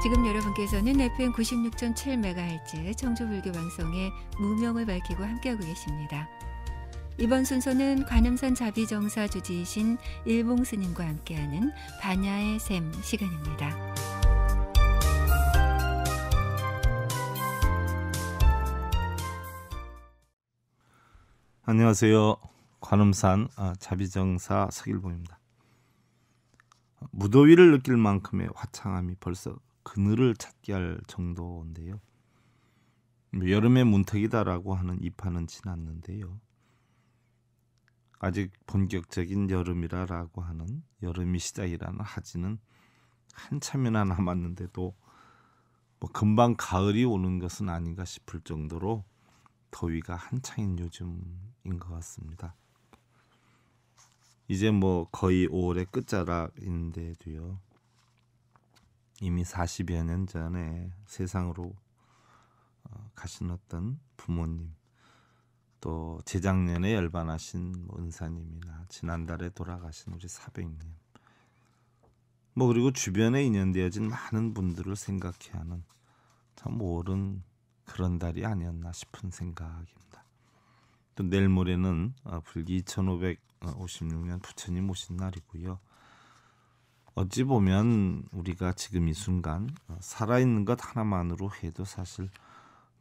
지금 여러분께서는 FM 96.7MHz 청주불교 방송의 무명을 밝히고 함께하고 계십니다. 이번 순서는 관음산 자비정사 주지이신 일봉 스님과 함께하는 반야의 샘 시간입니다. 안녕하세요. 관음산 아, 자비정사 서길봉입니다. 무더위를 느낄 만큼의 화창함이 벌써 그늘을 찾게 할 정도인데요. 뭐 여름의 문턱이다라고 하는 이 판은 지났는데요. 아직 본격적인 여름이라라고 하는 여름이 시작이라는 하지는 한참이나 남았는데도 뭐 금방 가을이 오는 것은 아닌가 싶을 정도로 더위가 한창인 요즘인 것 같습니다. 이제 뭐 거의 5월의 끝자락인데도요. 이미 40여 년 전에 세상으로 어, 가신 어떤 부모님 또 재작년에 열반하신 뭐 은사님이나 지난달에 돌아가신 우리 사백님 뭐 그리고 주변에 인연되어진 많은 분들을 생각해 하는 참 오른 그런 달이 아니었나 싶은 생각입니다. 또 내일 모레는 어, 불기 2556년 부처님 오신 날이고요. 어찌 보면 우리가 지금 이 순간 어, 살아있는 것 하나만으로 해도 사실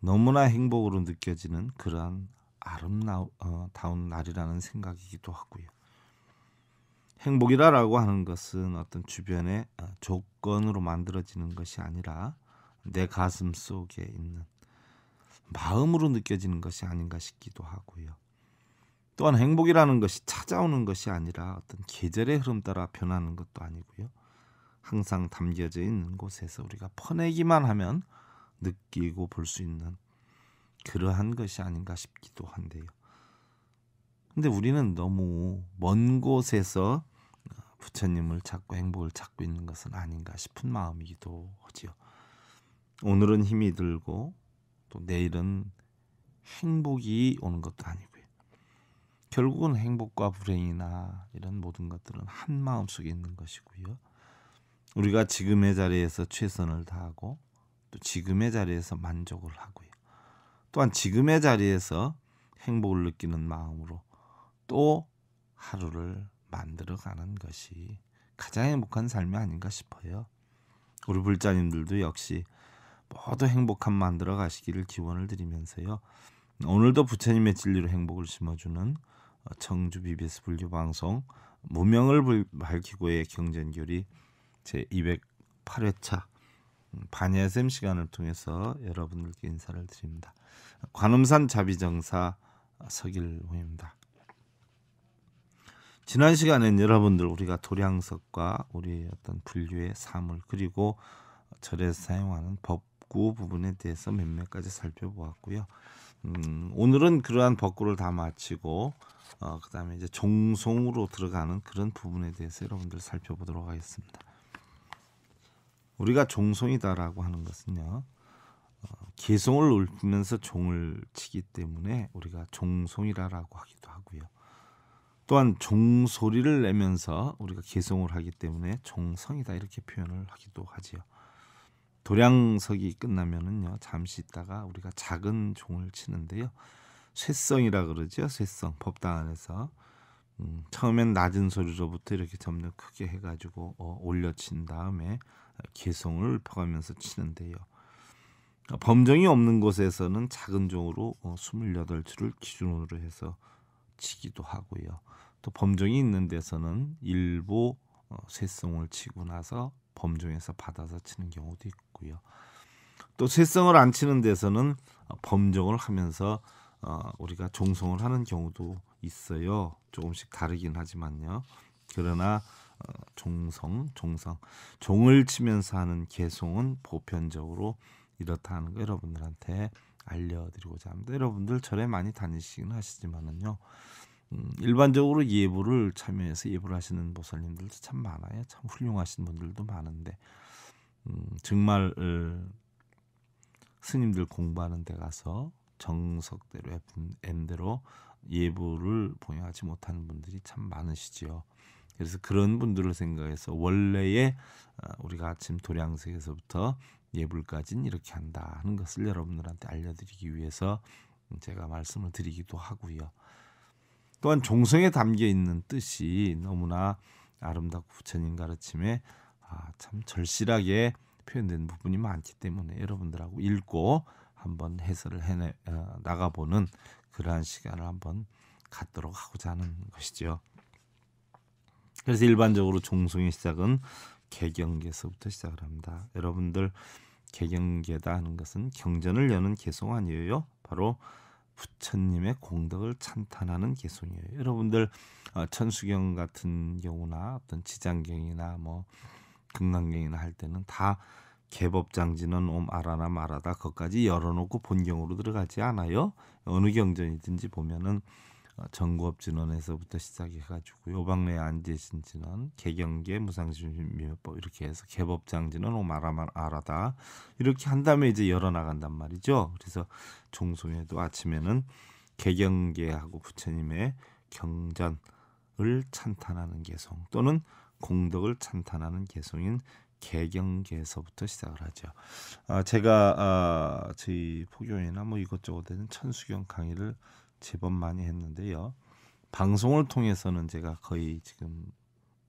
너무나 행복으로 느껴지는 그러한 아름다운 어, 날이라는 생각이기도 하고요. 행복이라라고 하는 것은 어떤 주변의 어, 조건으로 만들어지는 것이 아니라 내 가슴 속에 있는 마음으로 느껴지는 것이 아닌가 싶기도 하고요. 또한 행복이라는 것이 찾아오는 것이 아니라 어떤 계절의 흐름 따라 변하는 것도 아니고요. 항상 담겨져 있는 곳에서 우리가 퍼내기만 하면 느끼고 볼 수 있는 그러한 것이 아닌가 싶기도 한데요. 근데 우리는 너무 먼 곳에서 부처님을 찾고 행복을 찾고 있는 것은 아닌가 싶은 마음이기도 하지요. 오늘은 힘이 들고 또 내일은 행복이 오는 것도 아니고 결국은 행복과 불행이나 이런 모든 것들은 한 마음 속에 있는 것이고요. 우리가 지금의 자리에서 최선을 다하고 또 지금의 자리에서 만족을 하고요. 또한 지금의 자리에서 행복을 느끼는 마음으로 또 하루를 만들어가는 것이 가장 행복한 삶이 아닌가 싶어요. 우리 불자님들도 역시 모두 행복한 만들어 가시기를 기원을 드리면서요. 오늘도 부처님의 진리로 행복을 심어주는 어, 청주 BBS 불교 방송 무명을 밝히고의 경전결이 제 208회차 음, 반야샘 시간을 통해서 여러분들께 인사를 드립니다. 관음산 자비정사 서길호입니다. 지난 시간엔 여러분들 우리가 도량석과 우리의 어떤 분류의 사물 그리고 절에서 사용하는 법구 부분에 대해서 몇몇 가지 살펴보았고요. 음, 오늘은 그러한 법구를 다 마치고 어, 그다음에 이제 종송으로 들어가는 그런 부분에 대해서 여러분들 살펴보도록 하겠습니다. 우리가 종송이다라고 하는 것은요. 어, 개송을 울리면서 종을 치기 때문에 우리가 종송이라라고 하기도 하고요. 또한 종 소리를 내면서 우리가 개송을 하기 때문에 종성이다 이렇게 표현을 하기도 하지요. 도량석이 끝나면은요 잠시 있다가 우리가 작은 종을 치는데요. 쇠성이라 그러죠. 쇠성 법당 안에서 음, 처음엔 낮은 소리로부터 이렇게 점점 크게 해가지고 어, 올려친 다음에 개성을 펴가면서 치는데요. 어, 범정이 없는 곳에서는 작은 종으로 어, 28줄을 기준으로 해서 치기도 하고요. 또 범정이 있는 데서는 일부 어, 쇠성을 치고 나서 범정에서 받아서 치는 경우도 있고요. 또 쇠성을 안 치는 데서는 어, 범정을 하면서 어, 우리가 종성을 하는 경우도 있어요. 조금씩 다르긴 하지만요. 그러나 어, 종성, 종성, 종을 치면서 하는 개송은 보편적으로 이렇다 는거 여러분들한테 알려드리고자 합니다. 여러분들 절에 많이 다니시긴 하시지만은요. 음, 일반적으로 예불을 참여해서 예불 하시는 보살님들도 참 많아요. 참 훌륭하신 분들도 많은데 음, 정말 음, 스님들 공부하는 데 가서 정석대로 FM대로 예보를 보행하지 못하는 분들이 참 많으시지요. 그래서 그런 분들을 생각해서 원래의 어, 우리가 아침 도량색에서부터 예불까지는 이렇게 한다 하는 것을 여러분들한테 알려드리기 위해서 제가 말씀을 드리기도 하고요. 또한 종성에 담겨 있는 뜻이 너무나 아름답고 부처님 가르침에 아, 참 절실하게 표현된 부분이 많기 때문에 여러분들하고 읽고 한번 해설을 해내 어, 나가보는 그러한 시간을 한번 갖도록 하고자 하는 것이지요. 그래서 일반적으로 종송의 시작은 개경계에서부터 시작을 합니다. 여러분들 개경계다 하는 것은 경전을 여는 개송 아니에요. 바로 부처님의 공덕을 찬탄하는 개송이에요. 여러분들 어, 천수경 같은 경우나 어떤 지장경이나 뭐 금강경이나 할 때는 다 개법장지는 옴아라나마라다 거까지 열어놓고 본경으로 들어가지 않아요. 어느 경전이든지 보면은 전구업진원에서부터 어, 시작해가지고 요방래 안지신진원, 개경계, 무상심신미법 이렇게 해서 개법장진원, 옴아라나알라다 이렇게 한 다음에 이제 열어나간단 말이죠. 그래서 종소에도 아침에는 개경계하고 부처님의 경전을 찬탄하는 개송 또는 공덕을 찬탄하는 개송인 개경계에서부터 시작을 하죠. 아, 제가 아, 저희 포교회나 뭐 이것저것에는 천수경 강의를 제법 많이 했는데요. 방송을 통해서는 제가 거의 지금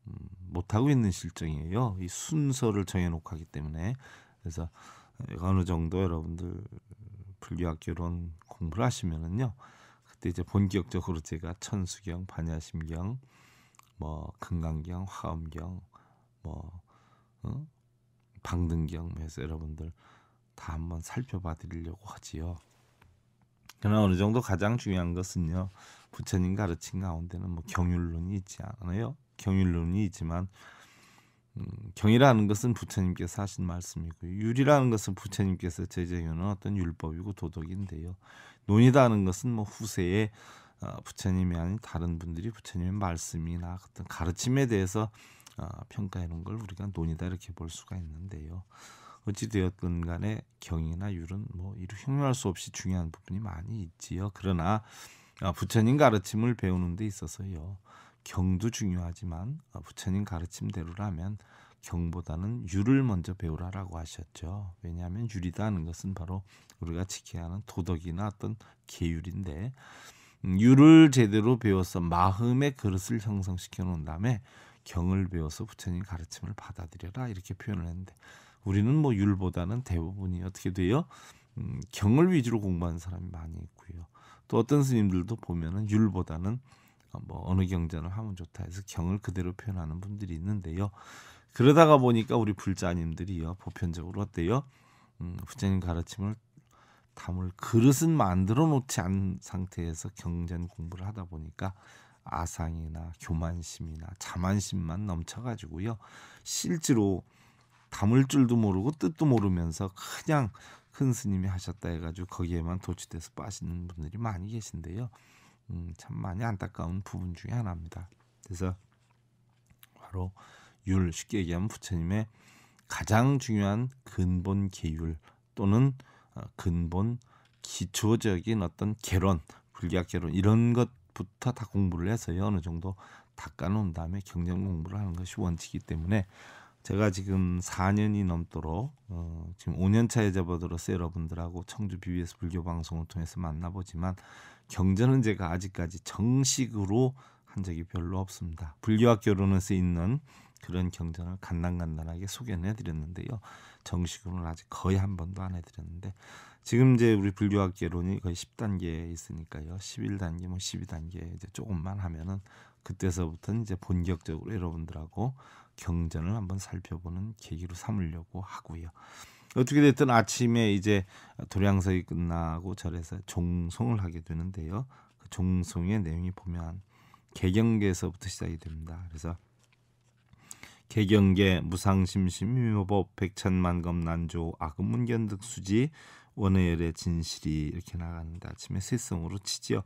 음, 못 하고 있는 실정이에요. 이 순서를 정해놓고 하기 때문에 그래서 어느 정도 여러분들 불교학교론 공부를 하시면은요. 그때 이제 본격적으로 제가 천수경, 반야심경, 뭐 금강경, 화엄경, 뭐 어? 방등경 매서 여러분들 다 한번 살펴봐 드리려고 하지요. 그러나 어느 정도 가장 중요한 것은요. 부처님 가르침 가운데는 뭐 경율론이 있지 않아요. 경율론이 있지만 음, 경이라는 것은 부처님께서 하신 말씀이고 율이라는 것은 부처님께서 제정해놓은 어떤 율법이고 도덕인데요. 논이라는 것은 뭐 후세에 어, 부처님이 아닌 다른 분들이 부처님의 말씀이나 어떤 가르침에 대해서 아, 평가해 놓은 걸 우리가 논의다 이렇게 볼 수가 있는데요. 어찌되었든 간에 경이나 율은 뭐 이루 흉용할수 없이 중요한 부분이 많이 있지요. 그러나 아, 부처님 가르침을 배우는 데 있어서요. 경도 중요하지만 아, 부처님 가르침대로라면 경보다는 율을 먼저 배우라라고 하셨죠. 왜냐하면 율이다는 것은 바로 우리가 지켜야 하는 도덕이나 어떤 계율인데 음, 율을 제대로 배워서 마음의 그릇을 형성시켜 놓은 다음에 경을 배워서 부처님 가르침을 받아들여라 이렇게 표현을 했는데 우리는 뭐 율보다는 대부분이 어떻게 돼요? 음, 경을 위주로 공부하는 사람이 많이 있고요. 또 어떤 스님들도 보면은 율보다는 어, 뭐 어느 경전을 하면 좋다 해서 경을 그대로 표현하는 분들이 있는데요. 그러다가 보니까 우리 불자님들이요 보편적으로 어때요? 음, 부처님 가르침을 담을 그릇은 만들어 놓지 않은 상태에서 경전 공부를 하다 보니까 아상이나 교만심이나 자만심만 넘쳐가지고요. 실제로 담을 줄도 모르고 뜻도 모르면서 그냥 큰 스님이 하셨다 해가지고 거기에만 도취돼서 빠지는 분들이 많이 계신데요. 음, 참 많이 안타까운 부분 중에 하나입니다. 그래서 바로 율 쉽게 얘기하면 부처님의 가장 중요한 근본 계율 또는 어, 근본 기초적인 어떤 개론 불교학 개론 이런 것 부터 다 공부를 해서요 어느 정도 닦아놓은 다음에 경쟁 공부를 하는 것이 원칙이기 때문에 제가 지금 4년이 넘도록 어, 지금 5년 차에 접어들었어요 여러분들하고 청주 BBS 불교 방송을 통해서 만나보지만 경전은 제가 아직까지 정식으로 한 적이 별로 없습니다. 불교학교로는 쓰있는 그런 경전을 간단간단하게 소개는 해드렸는데요. 정식으로는 아직 거의 한 번도 안 해드렸는데 지금 이제 우리 불교학개론이 거의 10단계에 있으니까요. 11단계, 뭐 12단계 이제 조금만 하면은 그때서부터 이제 본격적으로 여러분들하고 경전을 한번 살펴보는 계기로 삼으려고 하고요. 어떻게 됐든 아침에 이제 도량서이 끝나고 절에서 종송을 하게 되는데요. 그 종송의 내용이 보면 개경계에서부터 시작이 됩니다. 그래서 개경계 무상심심 미묘법 백천만검 난조 악음문견득 수지 원해열의 진실이 이렇게 나가는데 아침에 세성으로 치지요.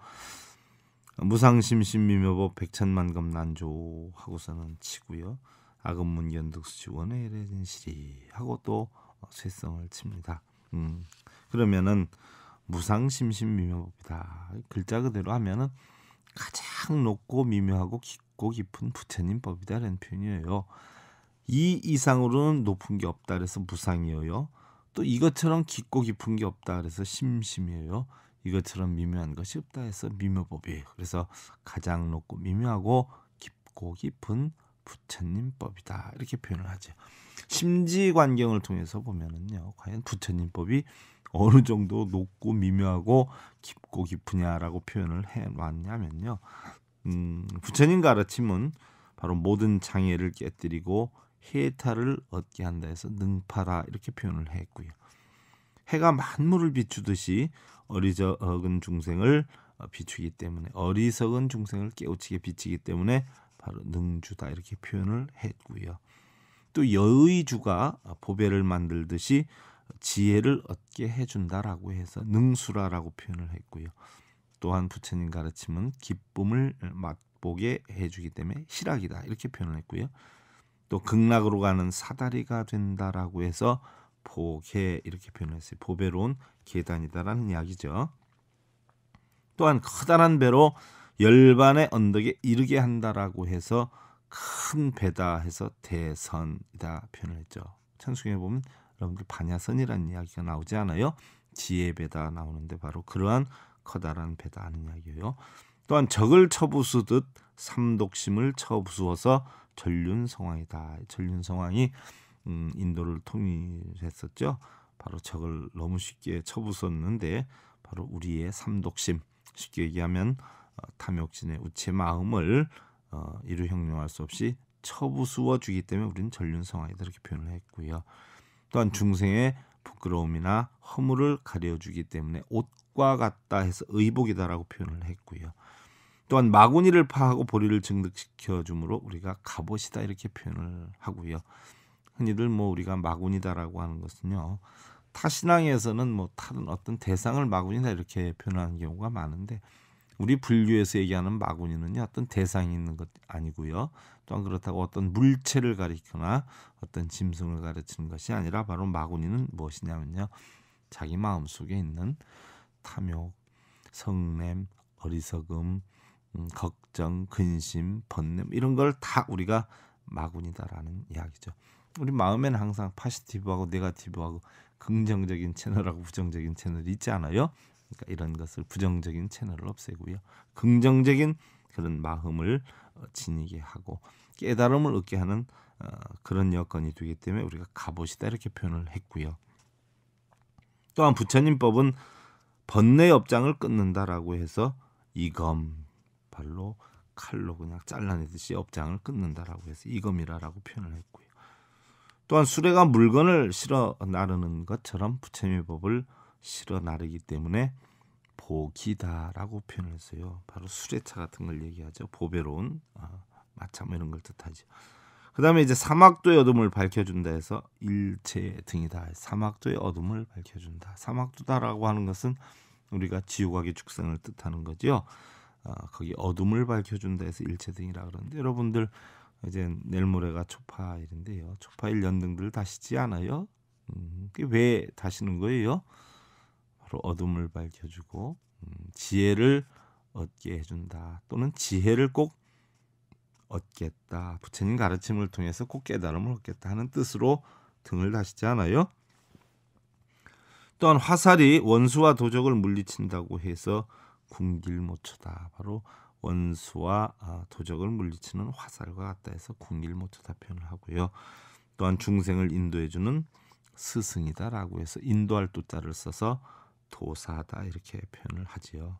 무상심심 미묘법 백천만검 난조 하고서는 치고요. 악음문견득 수지 원해열의 진실이 하고 또 세성을 칩니다. 음 그러면은 무상심심 미묘법이다. 글자 그대로 하면은 가장 높고 미묘하고 깊고 깊은 부처님 법이다라는 표현이에요. 이 이상으로는 높은 게 없다 그래서 무상이에요. 또 이것처럼 깊고 깊은 게 없다 그래서 심심해요 이것처럼 미묘한 것이 없다 해서 미묘법이에요. 그래서 가장 높고 미묘하고 깊고 깊은 부처님법이다 이렇게 표현을 하죠. 심지 관경을 통해서 보면은요, 과연 부처님법이 어느 정도 높고 미묘하고 깊고 깊으냐라고 표현을 해왔냐면요, 음, 부처님 가르침은 바로 모든 장애를 깨뜨리고 해탈을 얻게 한다 해서 능파라 이렇게 표현을 했고요. 해가 만물을 비추듯이 어리석은 중생을 어, 비추기 때문에 어리석은 중생을 깨우치게 비치기 때문에 바로 능주다 이렇게 표현을 했고요. 또 여의주가 어, 보배를 만들듯이 지혜를 얻게 해준다라고 해서 능수라라고 표현을 했고요. 또한 부처님 가르침은 기쁨을 맛보게 해주기 때문에 실학이다 이렇게 표현을 했고요. 또 극락으로 가는 사다리가 된다라고 해서 보계 이렇게 표현했어요. 보배로운 계단이다라는 이야기죠. 또한 커다란 배로 열반의 언덕에 이르게 한다라고 해서 큰 배다 해서 대선이다 표현을 했죠. 천수경에 보면 여러분들 반야선이라는 이야기가 나오지 않아요? 지혜 배다 나오는데 바로 그러한 커다란 배다 하는 이야기예요. 또한 적을 처부수듯 삼독심을 처부수어서 전륜 성황이다. 전륜 성황이 음, 인도를 통일했었죠. 바로 적을 너무 쉽게 쳐부쉈는데 바로 우리의 삼독심 쉽게 얘기하면 어, 탐욕진의 우체 마음을 어, 이루 형용할 수 없이 처부수워 주기 때문에 우리는 전륜성화이다 이렇게 표현을 했고요. 또한 중생의 부끄러움이나 허물을 가려주기 때문에 옷과 같다 해서 의복이다라고 표현을 했고요. 또한 마구니를 파하고 보리를 증득시켜 주므로 우리가 갑옷이다 이렇게 표현을 하고요. 흔히들 뭐 우리가 마구니다라고 하는 것은요. 타신앙에서는 뭐 다른 어떤 대상을 마구니다 이렇게 표현하는 경우가 많은데 우리 분류에서 얘기하는 마구니는요 어떤 대상이 있는 것 아니고요 또한 그렇다고 어떤 물체를 가리키거나 어떤 짐승을 가르치는 것이 아니라 바로 마구니는 무엇이냐면요 자기 마음 속에 있는 탐욕, 성냄, 어리석음, 음, 걱정, 근심, 번뇌 뭐 이런 걸 다 우리가 마군이다라는 이야기죠. 우리 마음에는 항상 파시티브하고 네가티브하고 긍정적인 채널하고 부정적인 채널이 있지 않아요? 그러니까 이런 것을 부정적인 채널을 없애고요. 긍정적인 그런 마음을 어, 지니게 하고 깨달음을 얻게 하는 어, 그런 여건이 되기 때문에 우리가 갑옷이다 이렇게 표현을 했고요. 또한 부처님법은 번뇌 업장을 끊는다라고 해서 이검 발로 칼로 그냥 잘라내듯이 업장을 끊는다라고 해서 이검이라라고 표현을 했고요. 또한 수레가 물건을 실어 나르는 것처럼 부채미 법을 실어 나르기 때문에 보기다라고 표현을 했어요. 바로 수레차 같은 걸 얘기하죠. 보배로운 어, 아, 마참 뭐 이런 걸 뜻하죠. 그 다음에 이제 사막도의 어둠을 밝혀준다 해서 일체 등이다. 사막도의 어둠을 밝혀준다. 사막도다라고 하는 것은 우리가 지옥하게축성을 뜻하는 거지요. 어, 거기 어둠을 밝혀준다 해서 일체등이라 그러는데 여러분들 이제 내일 모레가 초파일인데요. 초파일 연등들 다시지 않아요? 음, 그게 왜 다시는 거예요? 바로 어둠을 밝혀주고 음, 지혜를 얻게 해준다. 또는 지혜를 꼭 얻겠다. 부처님 가르침을 통해서 꼭 깨달음을 얻겠다 하는 뜻으로 등을 다시지 않아요? 또한 화살이 원수와 도적을 물리친다고 해서 궁길 모초다 바로 원수와 아, 도적을 물리치는 화살과 같다 해서 궁길 모초다 표현을 하고요. 또한 중생을 인도해주는 스승이다라고 해서 인도할 도자를 써서 도사다 이렇게 표현을 하지요.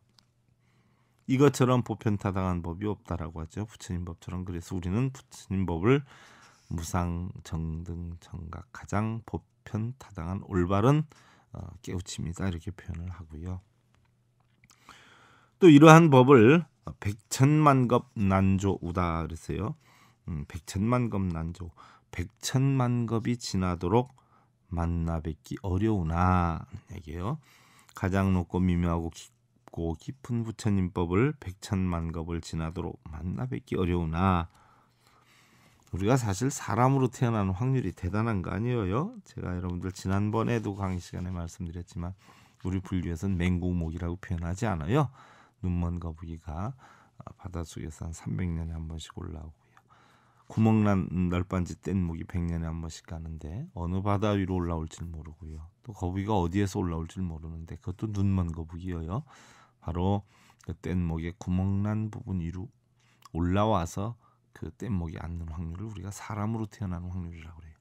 이것처럼 보편타당한 법이 없다라고 하죠. 부처님 법처럼 그래서 우리는 부처님 법을 무상 정등 정각 가장 보편타당한 올바른 어, 깨우침이다 이렇게 표현을 하고요. 또 이러한 법을 백천만겁 난조우다 그랬어요. 음, 백천만겁 난조. 백천만겁이 지나도록 만나 뵙기 어려우나 얘기예요. 가장 높고 미묘하고 깊고 깊은 부처님법을 백천만겁을 지나도록 만나 뵙기 어려우나 우리가 사실 사람으로 태어나는 확률이 대단한 거 아니에요? 제가 여러분들 지난번에도 강의 시간에 말씀드렸지만 우리 분류에서는 맹구목이라고 표현하지 않아요. 눈먼 거북이가 아, 바닷속에서 한 300년에 한 번씩 올라오고요. 구멍난 널빤지 뗏목이 100년에 한 번씩 가는데 어느 바다 위로 올라올지 모르고요. 또 거북이가 어디에서 올라올지 모르는데 그것도 눈먼 거북이에요. 바로 그 뗏목의 구멍난 부분 위로 올라와서 그 뗏목이 앉는 확률을 우리가 사람으로 태어나는 확률이라고 그래요.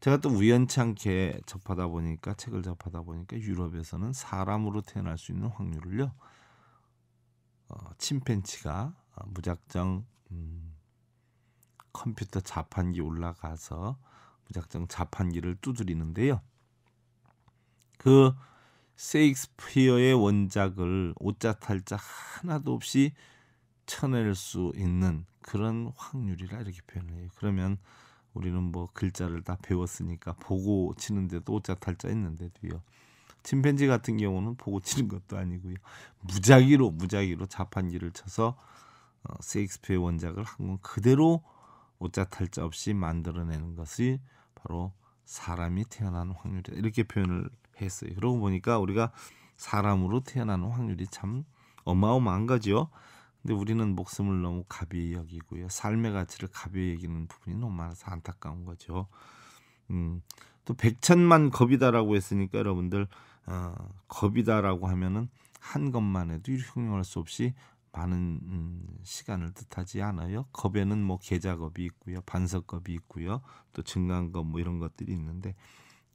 제가 또 우연찮게 접하다 보니까 책을 접하다 보니까 유럽에서는 사람으로 태어날 수 있는 확률을요. 어, 침팬치가 어, 무작정 음, 컴퓨터 자판기 올라가서 무작정 자판기를 두드리는데요. 그 세익스피어의 원작을 오자탈자 하나도 없이 쳐낼 수 있는 그런 확률이라 이렇게 표현을 해요. 그러면 우리는 뭐 글자를 다 배웠으니까 보고 치는데도 오자탈자 있는데도요. 침팬지 같은 경우는 보고 치는 것도 아니고요. 무작위로 무작위로 자판기를 쳐서 어, 세익스피어의 원작을 한건 그대로 오짜탈자 없이 만들어내는 것이 바로 사람이 태어나는 확률이다. 이렇게 표현을 했어요. 그러고 보니까 우리가 사람으로 태어나는 확률이 참 어마어마한 거죠. 근데 우리는 목숨을 너무 가벼이 여기고요. 삶의 가치를 가벼이 여기는 부분이 너무 많아서 안타까운 거죠. 음, 또 백천만 겁이다라고 했으니까 여러분들 어, 겁이다라고 하면은 한 것만 해도 형용할수 없이 많은 음, 시간을 뜻하지 않아요. 겁에는 뭐 계작업이 있고요, 반석겁이 있고요, 또 증강겁 뭐 이런 것들이 있는데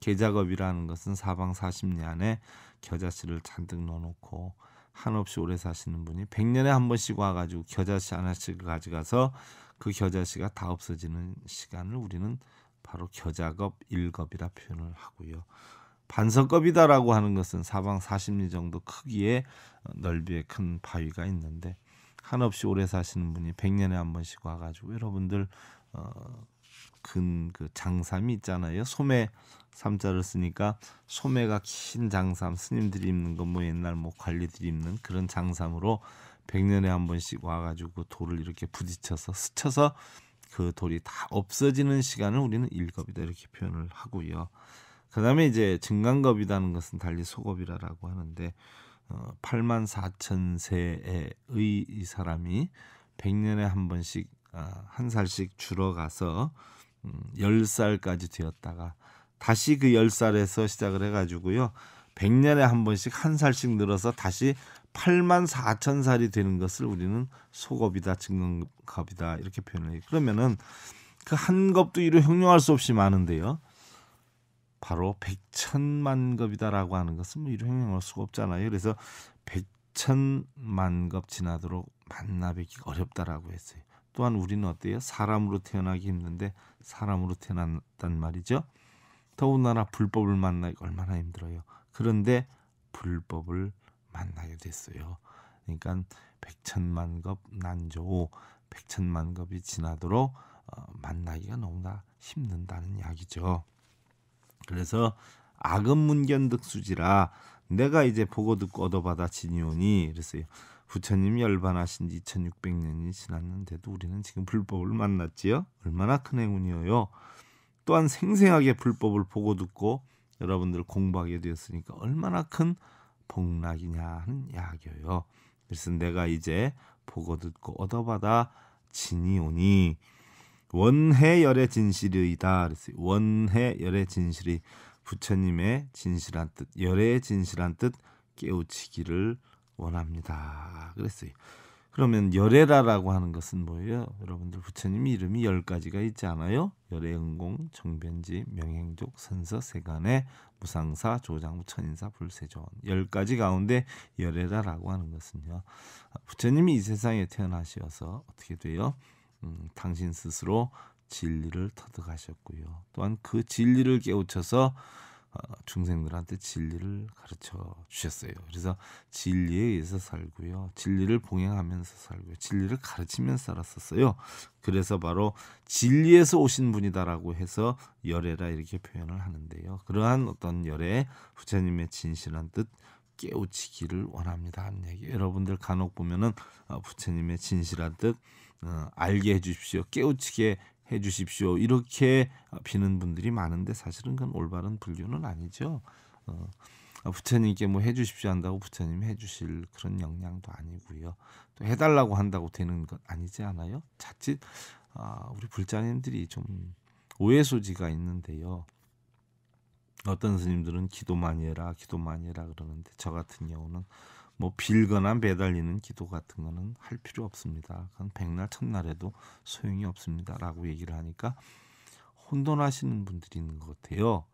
계작업이라는 것은 사방 40년에 겨자씨를 잔뜩 넣어놓고 한없이 오래 사시는 분이 100년에 한 번씩 와가지고 겨자씨 하나씩 가져가서 그 겨자씨가 다 없어지는 시간을 우리는 바로 겨자겁 일겁이라 표현을 하고요. 반석겁이다라고 하는 것은 사방 40리 정도 크기의 넓이의 큰 바위가 있는데 한없이 오래 사시는 분이 100년에 한 번씩 와가지고 여러분들 어, 근그 장삼이 있잖아요. 소매 삼자를 쓰니까 소매가 긴 장삼 스님들이 입는 건뭐 옛날 뭐 관리들이 입는 그런 장삼으로 100년에 한 번씩 와가지고 돌을 이렇게 부딪혀서 스쳐서 그 돌이 다 없어지는 시간을 우리는 일겁이다 이렇게 표현을 하고요. 그다음에 이제 증강겁이라는 것은 달리 소겁이라고 하는데 어, 8만 4천 세의 이 사람이 100년에 한 번씩 아, 한 살씩 줄어가서 음, 10살까지 되었다가 다시 그 10살에서 시작을 해가지고요. 100년에 한 번씩 한 살씩 늘어서 다시 8만 4천 살이 되는 것을 우리는 소겁이다, 증강겁이다 이렇게 표현을 해요. 그러면은 그한 겁도 이루 형용할 수 없이 많은데요. 바로 백천만 급이다라고 하는 것은 뭐 이루 행할 수가 없잖아요. 그래서 백천만 급 지나도록 만나 뵙기가 어렵다라고 했어요. 또한 우리는 어때요? 사람으로 태어나기 힘든데 사람으로 태어났단 말이죠. 더군다나 불법을 만나기 얼마나 힘들어요. 그런데 불법을 만나게 됐어요. 그러니까 백천만급 난조, 백천만급이 지나도록 어, 만나기가 너무나 힘든다는 이야기죠. 그래서 악은문견득수지라 내가 이제 보고 듣고 얻어받아 지니오니 이랬어요 부처님이 열반하신 지 2600년이 지났는데도 우리는 지금 불법을 만났지요. 얼마나 큰행운이에요 또한 생생하게 불법을 보고 듣고 여러분들 공부하게 되었으니까 얼마나 큰 복락이냐 하는 약이에요. 그래서 내가 이제 보고 듣고 얻어받아 지니오니 원해열의 진실이다. 그랬어요. 원해열의 진실이 부처님의 진실한 뜻, 열의 진실한 뜻 깨우치기를 원합니다. 그랬어요. 그러면 열애라라고 하는 것은 뭐예요? 여러분들 부처님 이름이 열 가지가 있지 않아요? 열애응공, 정변지, 명행족, 선서, 세간의 무상사, 조장부, 천인사, 불세존 열 가지 가운데 열애라라고 하는 것은요. 부처님이 이 세상에 태어나셔서 어떻게 돼요? 음, 당신 스스로 진리를 터득하셨고요. 또한 그 진리를 깨우쳐서 어, 중생들한테 진리를 가르쳐 주셨어요. 그래서 진리에 의해서 살고요. 진리를 봉행하면서 살고요. 진리를 가르치면서 살았었어요. 그래서 바로 진리에서 오신 분이다라고 해서 열애라 이렇게 표현을 하는데요. 그러한 어떤 열애 부처님의 진실한 뜻 깨우치기를 원합니다. 하는 얘기. 여러분들 간혹 보면은 어, 부처님의 진실한 뜻 어, 알게 해주십시오. 깨우치게 해주십시오. 이렇게 비는 분들이 많은데 사실은 그건 올바른 분류는 아니죠. 어, 아, 부처님께 뭐 해주십시오 한다고 부처님 이 해주실 그런 역량도 아니고요. 또 해달라고 한다고 되는 건 아니지 않아요? 자칫 아, 우리 불자님들이 좀 오해 소지가 있는데요. 어떤 스님들은 기도 많이 해라, 기도 많이 해라 그러는데 저 같은 경우는 뭐 빌거나 매달리는 기도 같은 거는 할 필요 없습니다. 그건 백날 첫날에도 소용이 없습니다라고 얘기를 하니까 혼돈하시는 분들이 있는 것 같아요.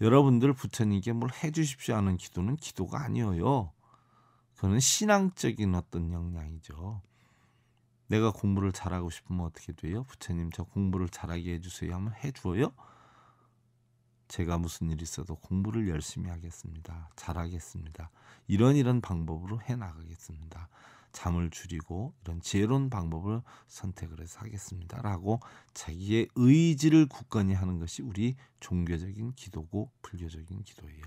여러분들 부처님께 뭘 해주십시오 하는 기도는 기도가 아니어요 그거는 신앙적인 어떤 역량이죠. 내가 공부를 잘하고 싶으면 어떻게 돼요? 부처님 저 공부를 잘하게 해주세요 하면 해줘요? 제가 무슨 일 있어도 공부를 열심히 하겠습니다. 잘하겠습니다. 이런 이런 방법으로 해 나가겠습니다. 잠을 줄이고 이런 지혜로운 방법을 선택을 해서 하겠습니다라고 자기의 의지를 굳건히 하는 것이 우리 종교적인 기도고 불교적인 기도예요.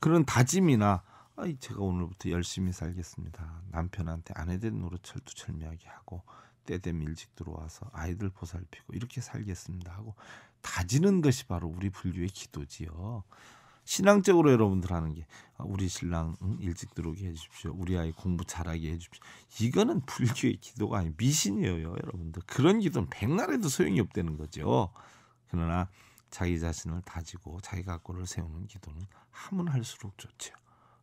그런 다짐이나 아이 제가 오늘부터 열심히 살겠습니다. 남편한테 아내된 노릇 철두철미하게 하고 때되 밀직 들어와서 아이들 보살피고 이렇게 살겠습니다 하고 다지는 것이 바로 우리 분류의 기도지요. 신앙적으로 여러분들 하는 게 아, 우리 신랑 응? 일찍 들어오게 해주십시오. 우리 아이 공부 잘하게 해주십시오. 이거는 불교의 기도가 아니 미신이에요, 여러분들. 그런 기도는 백날에도 소용이 없다는 거죠. 그러나 자기 자신을 다지고 자기 각고를 세우는 기도는 하면 할수록 좋죠.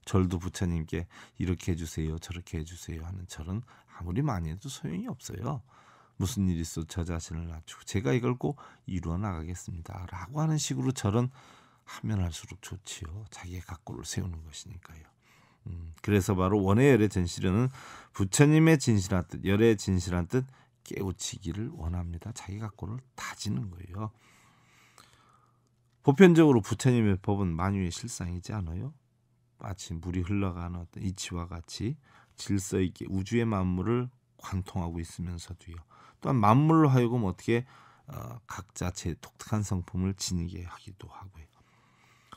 절도 부처님께 이렇게 해주세요, 저렇게 해주세요 하는 절은 아무리 많이 해도 소용이 없어요. 무슨 일이 있어 저 자신을 낮추고 제가 이걸 꼭 이루어 나가겠습니다라고 하는 식으로 저런 하면 할수록 좋지요. 자기의 각고를 세우는 것이니까요. 음, 그래서 바로 원의 열의 진실은 부처님의 진실한 뜻, 열의 진실한 뜻 깨우치기를 원합니다. 자기 각고를 다지는 거예요. 보편적으로 부처님의 법은 만유의 실상이지 않아요? 마치 물이 흘러가는 어떤 이치와 같이 질서 있게 우주의 만물을 관통하고 있으면서도요. 또한 만물로 하여금 어떻게 어, 각자 제 독특한 성품을 지니게 하기도 하고요.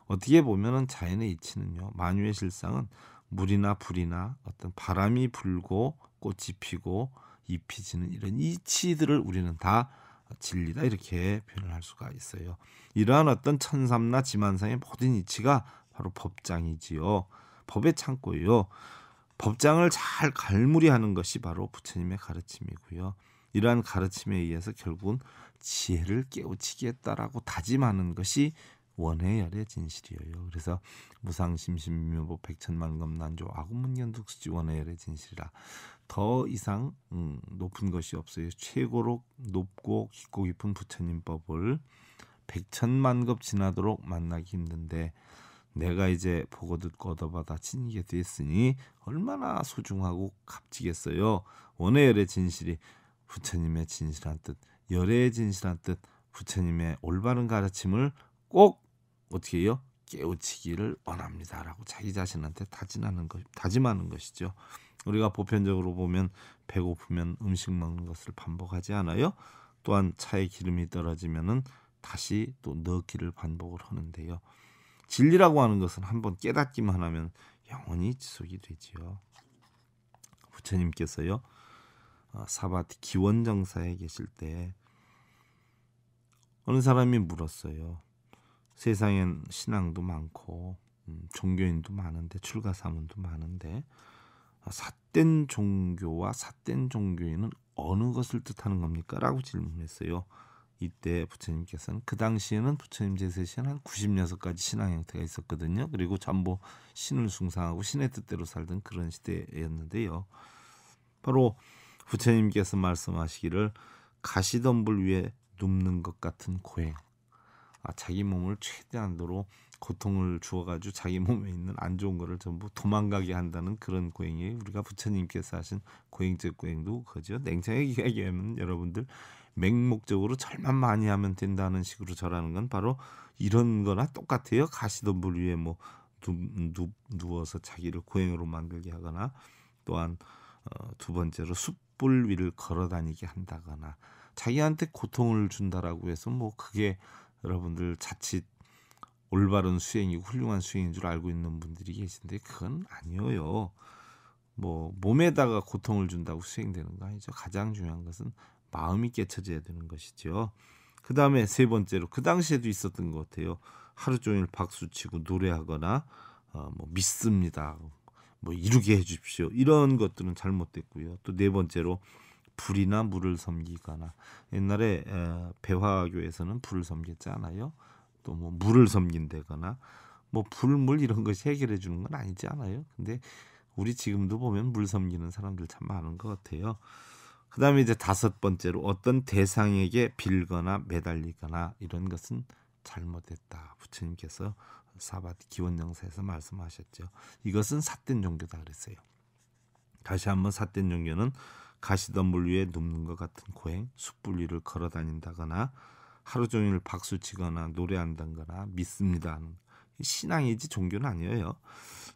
어떻게 보면은 자연의 이치는요. 만유의 실상은 물이나 불이나 어떤 바람이 불고 꽃이 피고 잎이 지는 이런 이치들을 우리는 다 진리다 이렇게 표현을 할 수가 있어요. 이러한 어떤 천삼나 지만상의 모든 이치가 바로 법장이지요. 법의 창고요. 법장을 잘 갈무리하는 것이 바로 부처님의 가르침이고요. 이러한 가르침에 의해서 결국은 지혜를 깨우치겠다라고 다짐하는 것이 원해열의 진실이에요. 그래서 무상심심묘보 백천만금 난조 아구문연득수지 원해열의 진실이라 더 이상 음, 높은 것이 없어요. 최고로 높고 깊고 깊은 부처님법을 백천만급 지나도록 만나기 힘든데 내가 이제 보고 듣고 얻어받아 지니게 됐으니 얼마나 소중하고 값지겠어요. 원해열의 진실이 부처님의 진실한 뜻, 열애의 진실한 뜻, 부처님의 올바른 가르침을 꼭 어떻게 해요? 깨우치기를 원합니다라고 자기 자신한테 다짐하는 것, 다짐하는 것이죠. 우리가 보편적으로 보면 배고프면 음식 먹는 것을 반복하지 않아요. 또한 차에 기름이 떨어지면은 다시 또 넣기를 반복을 하는데요. 진리라고 하는 것은 한번 깨닫기만 하면 영원히 지속이 되지요. 부처님께서요. 아, 사바티 기원정사에 계실 때 어느 사람이 물었어요. 세상엔 신앙도 많고 음, 종교인도 많은데 출가 사문도 많은데 아, 삿된 종교와 삿된 종교인은 어느 것을 뜻하는 겁니까?라고 질문했어요. 이때 부처님께서는 그 당시에는 부처님 제세신 시한 96가지 신앙 형태가 있었거든요. 그리고 전부 신을 숭상하고 신의 뜻대로 살던 그런 시대였는데요. 바로 부처님께서 말씀하시기를 가시덤불 위에 눕는 것 같은 고행. 아, 자기 몸을 최대한도로 고통을 주어가지고 자기 몸에 있는 안 좋은 거를 전부 도망가게 한다는 그런 고행이 우리가 부처님께서 하신 고행적 고행도 그거죠. 냉정하게 이기하면 여러분들 맹목적으로 절만 많이 하면 된다는 식으로 절하는 건 바로 이런 거나 똑같아요. 가시덤불 위에 뭐 누, 누, 누워서 자기를 고행으로 만들게 하거나 또한 어, 두 번째로 숲뿔 위를 걸어다니게 한다거나 자기한테 고통을 준다라고 해서 뭐 그게 여러분들 자칫 올바른 수행이고 훌륭한 수행인 줄 알고 있는 분들이 계신데 그건 아니에요. 뭐 몸에다가 고통을 준다고 수행되는 거 아니죠. 가장 중요한 것은 마음이 깨쳐져야 되는 것이죠. 그 다음에 세 번째로 그 당시에도 있었던 것 같아요. 하루 종일 박수치고 노래하거나 어, 뭐 믿습니다. 뭐 이루게 해주십시오. 이런 것들은 잘못됐고요. 또 네 번째로 불이나 물을 섬기거나 옛날에 배화교에서는 불을 섬겼잖아요. 또 뭐 물을 섬긴다거나 뭐불물 이런 것이 해결해 주는 건 아니지 않아요. 근데 우리 지금도 보면 물 섬기는 사람들 참 많은 것 같아요. 그다음에 이제 다섯 번째로 어떤 대상에게 빌거나 매달리거나 이런 것은 잘못됐다. 부처님께서 사바 기원영사에서 말씀하셨죠. 이것은 삿된 종교다 그랬어요. 다시 한번 삿된 종교는 가시던 물 위에 눕는 것 같은 고행, 숯불 위를 걸어 다닌다거나 하루 종일 박수치거나 노래한다거나 믿습니다 하는 신앙이지 종교는 아니에요.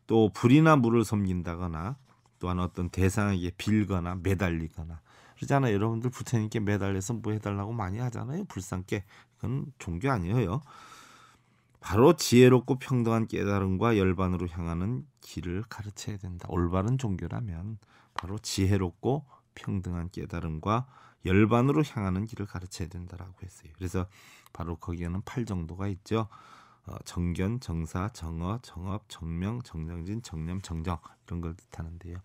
또 불이나 물을 섬긴다거나 또한 어떤 대상에게 빌거나 매달리거나 그러잖아요. 여러분들 부처님께 매달려서 뭐 해달라고 많이 하잖아요. 불쌍께 그건 종교 아니에요. 바로 지혜롭고 평등한 깨달음과 열반으로 향하는 길을 가르쳐야 된다. 올바른 종교라면 바로 지혜롭고 평등한 깨달음과 열반으로 향하는 길을 가르쳐야 된다라고 했어요. 그래서 바로 거기에는 팔 정도가 있죠. 어, 정견, 정사, 정어, 정업, 정명, 정정진, 정념, 정정 이런 걸 뜻하는데요.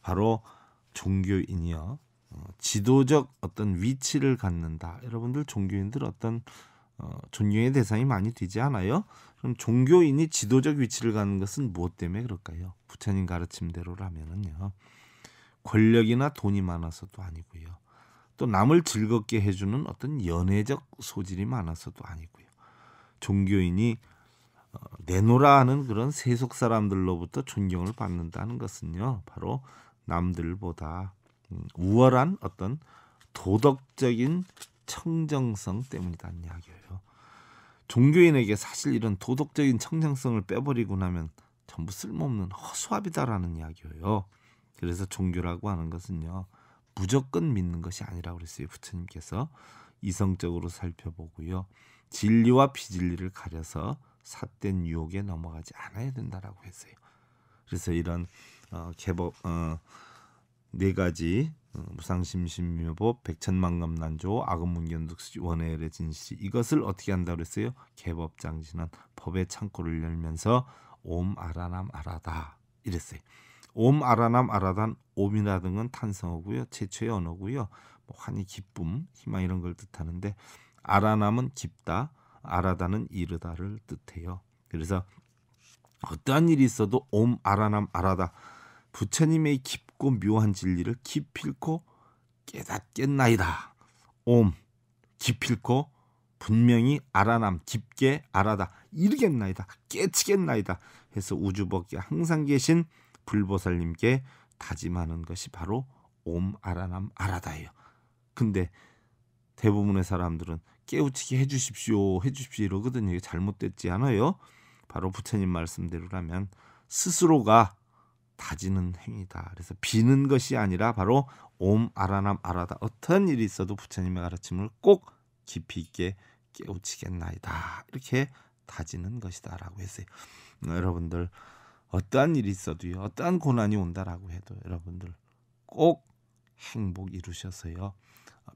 바로 종교인이요. 어, 지도적 어떤 위치를 갖는다. 여러분들 종교인들 어떤 어, 존경의 대상이 많이 되지 않아요? 그럼 종교인이 지도적 위치를 갖는 것은 무엇 때문에 그럴까요? 부처님 가르침대로라면은요. 권력이나 돈이 많아서도 아니고요. 또 남을 즐겁게 해주는 어떤 연애적 소질이 많아서도 아니고요. 종교인이 어, 내노라 하는 그런 세속 사람들로부터 존경을 받는다는 것은요. 바로 남들보다 음, 우월한 어떤 도덕적인 청정성 때문이라는 이야기예요. 종교인에게 사실 이런 도덕적인 청정성을 빼버리고 나면 전부 쓸모없는 허수아비다라는 이야기예요. 그래서 종교라고 하는 것은요. 무조건 믿는 것이 아니라 그랬어요. 부처님께서 이성적으로 살펴보고요. 진리와 비진리를 가려서 삿된 유혹에 넘어가지 않아야 된다라고 했어요. 그래서 이런 어, 개법 어, 네 가지 어, 무상심신묘법, 백천만감난조, 악음문견득수지, 원해의 진시 이것을 어떻게 한다 그랬어요? 개법장신한 법의 창고를 열면서 옴 아라남 아라다 이랬어요. 옴 아라남 아라단 옴이라 등은 탄성어고요, 최초의 언어고요. 뭐 환희, 기쁨, 희망 이런 걸 뜻하는데 아라남은 깊다, 아라다는 이르다를 뜻해요. 그래서 어떠한 일이 있어도 옴 아라남 아라다 부처님의 깊 깊고 묘한 진리를 기필코 깨닫겠나이다. 옴 기필코 분명히 알아남 깊게 알아다 이르겠나이다 깨치겠나이다 해서 우주법계 항상 계신 불보살님께 다짐하는 것이 바로 옴 알아남 알아다예요. 근데 대부분의 사람들은 깨우치게 해주십시오 해주십시오 이러거든요. 이게 잘못됐지 않아요? 바로 부처님 말씀대로라면 스스로가 다지는 행위다. 그래서 비는 것이 아니라 바로 옴 아라남 아라다. 어떤 일이 있어도 부처님의 가르침을 꼭 깊이 있게 깨우치겠나이다. 이렇게 다지는 것이다라고 했어요. 음, 여러분들 어떠한 일이 있어도요. 어떠한 고난이 온다라고 해도 여러분들 꼭 행복 이루셔서요.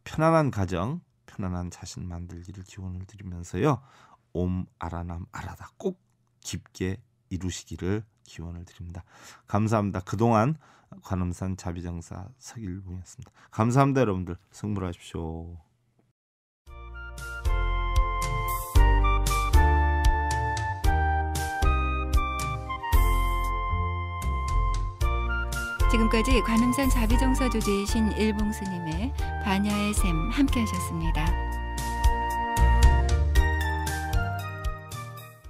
편안한 가정, 편안한 자신 만들기를 기원을 드리면서요. 옴 아라남 아라다 꼭 깊게 이루시기를 기원을 드립니다. 감사합니다. 그동안 관음산 자비정사 서일봉이었습니다. 감사합니다, 여러분들. 승물하십시오 지금까지 관음산 자비정사 조지이신 일봉스님의 반야의 샘 함께 하셨습니다.